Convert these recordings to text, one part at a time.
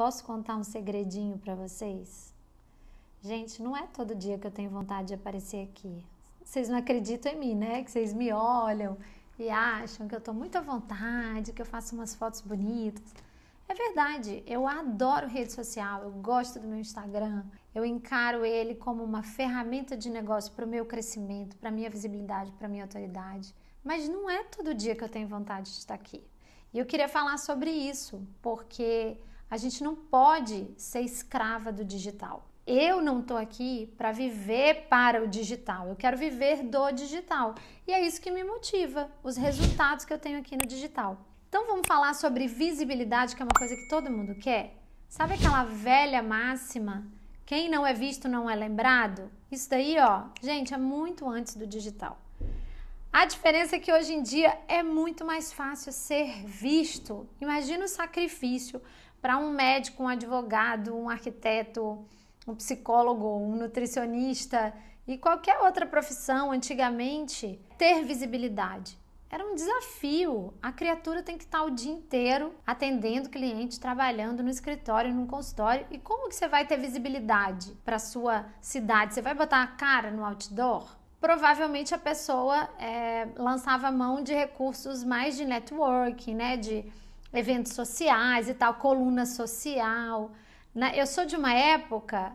Posso contar um segredinho para vocês? Gente, não é todo dia que eu tenho vontade de aparecer aqui. Vocês não acreditam em mim, né? Que vocês me olham e acham que eu estou muito à vontade, que eu faço umas fotos bonitas. É verdade, eu adoro rede social, eu gosto do meu Instagram, eu encaro ele como uma ferramenta de negócio para o meu crescimento, para minha visibilidade, para minha autoridade. Mas não é todo dia que eu tenho vontade de estar aqui. E eu queria falar sobre isso, porque a gente não pode ser escrava do digital. Eu não estou aqui para viver para o digital, eu quero viver do digital. E é isso que me motiva, os resultados que eu tenho aqui no digital. Então vamos falar sobre visibilidade, que é uma coisa que todo mundo quer? Sabe aquela velha máxima? Quem não é visto não é lembrado? Isso daí, ó, gente, é muito antes do digital. A diferença é que hoje em dia é muito mais fácil ser visto. Imagina o sacrifício para um médico, um advogado, um arquiteto, um psicólogo, um nutricionista e qualquer outra profissão antigamente ter visibilidade. Era um desafio. A criatura tem que estar tá o dia inteiro atendendo cliente, trabalhando no escritório, no consultório. E como que você vai ter visibilidade para sua cidade? Você vai botar a cara no outdoor? Provavelmente a pessoa é, lançava mão de recursos mais de networking, né? De eventos sociais e tal, coluna social. Né? Eu sou de uma época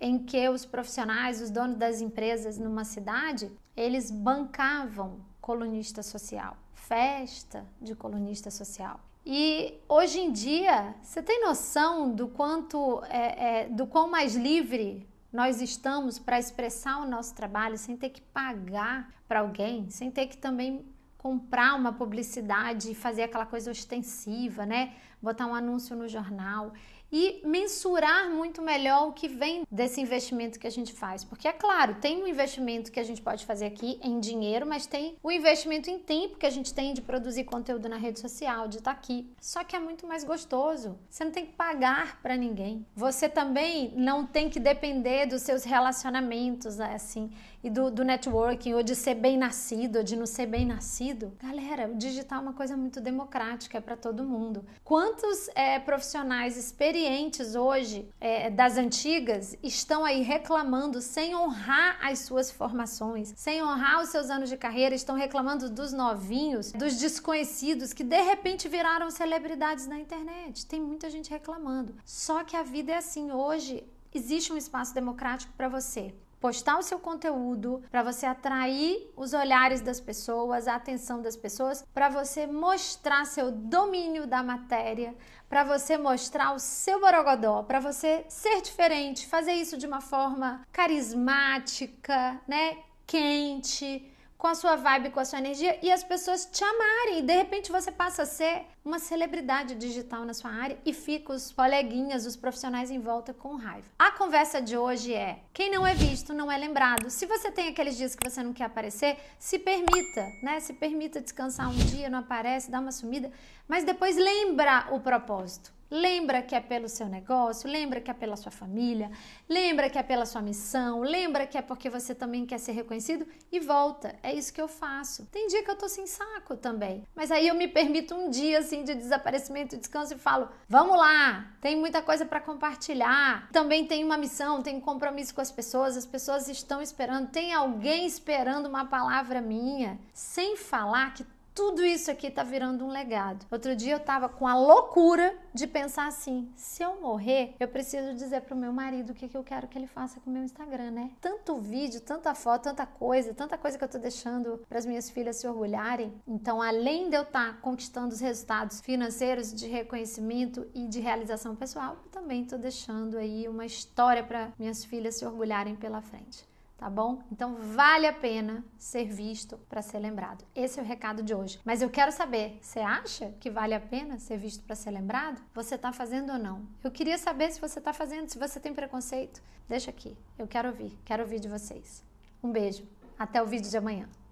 em que os profissionais, os donos das empresas numa cidade, eles bancavam colunista social, festa de colunista social. E hoje em dia, você tem noção do quanto, é, é, do quão mais livre nós estamos para expressar o nosso trabalho sem ter que pagar para alguém, sem ter que também comprar uma publicidade e fazer aquela coisa ostensiva, né? Botar um anúncio no jornal e mensurar muito melhor o que vem desse investimento que a gente faz. Porque, é claro, tem um investimento que a gente pode fazer aqui em dinheiro, mas tem o investimento em tempo que a gente tem de produzir conteúdo na rede social, de estar tá aqui. Só que é muito mais gostoso. Você não tem que pagar para ninguém. Você também não tem que depender dos seus relacionamentos, né, assim, e do, do networking, ou de ser bem nascido, ou de não ser bem nascido. Galera, o digital é uma coisa muito democrática, é para todo mundo. Quantos é, profissionais experientes experientes hoje é, das antigas estão aí reclamando sem honrar as suas formações, sem honrar os seus anos de carreira, estão reclamando dos novinhos, dos desconhecidos que de repente viraram celebridades na internet. Tem muita gente reclamando. Só que a vida é assim hoje. Existe um espaço democrático para você postar o seu conteúdo, para você atrair os olhares das pessoas, a atenção das pessoas, para você mostrar seu domínio da matéria, para você mostrar o seu borogodó, para você ser diferente, fazer isso de uma forma carismática, né? Quente, com a sua vibe, com a sua energia e as pessoas te amarem. E de repente você passa a ser uma celebridade digital na sua área e fica os coleguinhas, os profissionais em volta com raiva. A conversa de hoje é: quem não é visto não é lembrado. Se você tem aqueles dias que você não quer aparecer, se permita, né? Se permita descansar um dia, não aparece, dá uma sumida, mas depois lembra o propósito. Lembra que é pelo seu negócio, lembra que é pela sua família, lembra que é pela sua missão, lembra que é porque você também quer ser reconhecido e volta. É isso que eu faço. Tem dia que eu tô sem saco também, mas aí eu me permito um dia assim de desaparecimento, descanso e falo: "Vamos lá, tem muita coisa para compartilhar. Também tem uma missão, tem um compromisso com as pessoas, as pessoas estão esperando, tem alguém esperando uma palavra minha". Sem falar que tudo isso aqui tá virando um legado. Outro dia eu tava com a loucura de pensar assim: se eu morrer, eu preciso dizer pro meu marido o que, que eu quero que ele faça com o meu Instagram, né? Tanto vídeo, tanta foto, tanta coisa, tanta coisa que eu tô deixando para as minhas filhas se orgulharem. Então, além de eu estar tá conquistando os resultados financeiros de reconhecimento e de realização pessoal, eu também tô deixando aí uma história para minhas filhas se orgulharem pela frente tá bom? Então vale a pena ser visto para ser lembrado. Esse é o recado de hoje. Mas eu quero saber, você acha que vale a pena ser visto para ser lembrado? Você está fazendo ou não? Eu queria saber se você está fazendo, se você tem preconceito. Deixa aqui, eu quero ouvir, quero ouvir de vocês. Um beijo, até o vídeo de amanhã.